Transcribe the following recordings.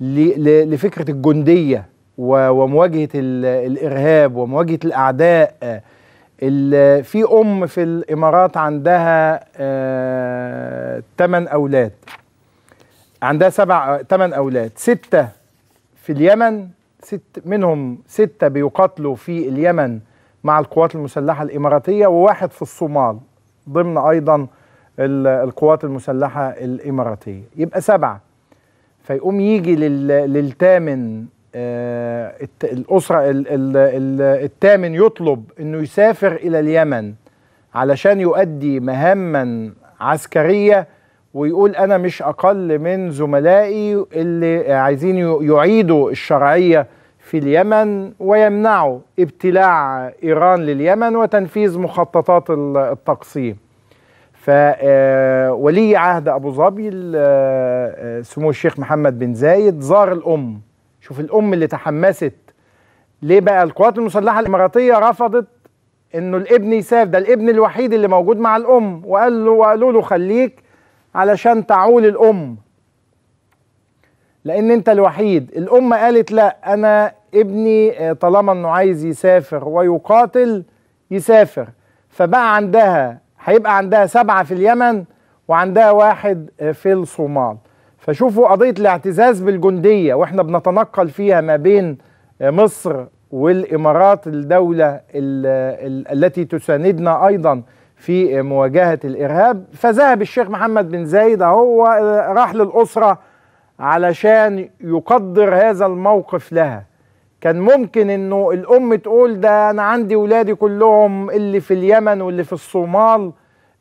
لفكرة الجندية ومواجهة الإرهاب ومواجهة الأعداء في أم في الإمارات عندها 8 آه، أولاد عندها سبع 8 أولاد ستة في اليمن ست منهم ستة بيقاتلوا في اليمن مع القوات المسلحة الإماراتية وواحد في الصومال ضمن أيضا القوات المسلحة الإماراتية يبقى سبعة فيقوم يجي للثامن آه، الأسرة الثامن يطلب أنه يسافر إلى اليمن علشان يؤدي مهاما عسكرية ويقول أنا مش أقل من زملائي اللي عايزين يعيدوا الشرعية في اليمن ويمنعوا ابتلاع إيران لليمن وتنفيذ مخططات التقسيم فولي آه، عهد ابو ظبي آه، آه، سمو الشيخ محمد بن زايد زار الام شوف الام اللي تحمست ليه بقى القوات المسلحه الاماراتيه رفضت انه الابن يسافر ده الابن الوحيد اللي موجود مع الام وقال له وقالوا له خليك علشان تعول الام لان انت الوحيد الام قالت لا انا ابني طالما انه عايز يسافر ويقاتل يسافر فبقى عندها هيبقى عندها سبعة في اليمن وعندها واحد آه، في الصومال فشوفوا قضية الاعتزاز بالجندية واحنا بنتنقل فيها ما بين آه، مصر والإمارات الدولة آه، التي تساندنا أيضا في مواجهة الإرهاب فذهب الشيخ محمد بن زايد هو راح للأسرة علشان يقدر هذا الموقف لها كان ممكن انه الام تقول ده انا عندي ولادي كلهم اللي في اليمن واللي في الصومال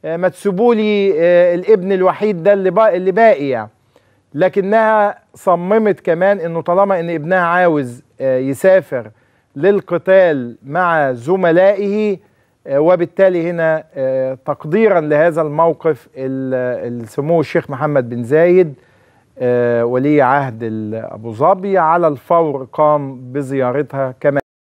آه، ما تسيبولي آه، الابن الوحيد ده اللي اللي باقي يعني لكنها صممت كمان انه طالما ان ابنها عاوز آه، يسافر للقتال مع زملائه وبالتالي هنا تقديرا لهذا الموقف السمو الشيخ محمد بن زايد آه، ولي عهد أبو ظبي على الفور قام بزيارتها كما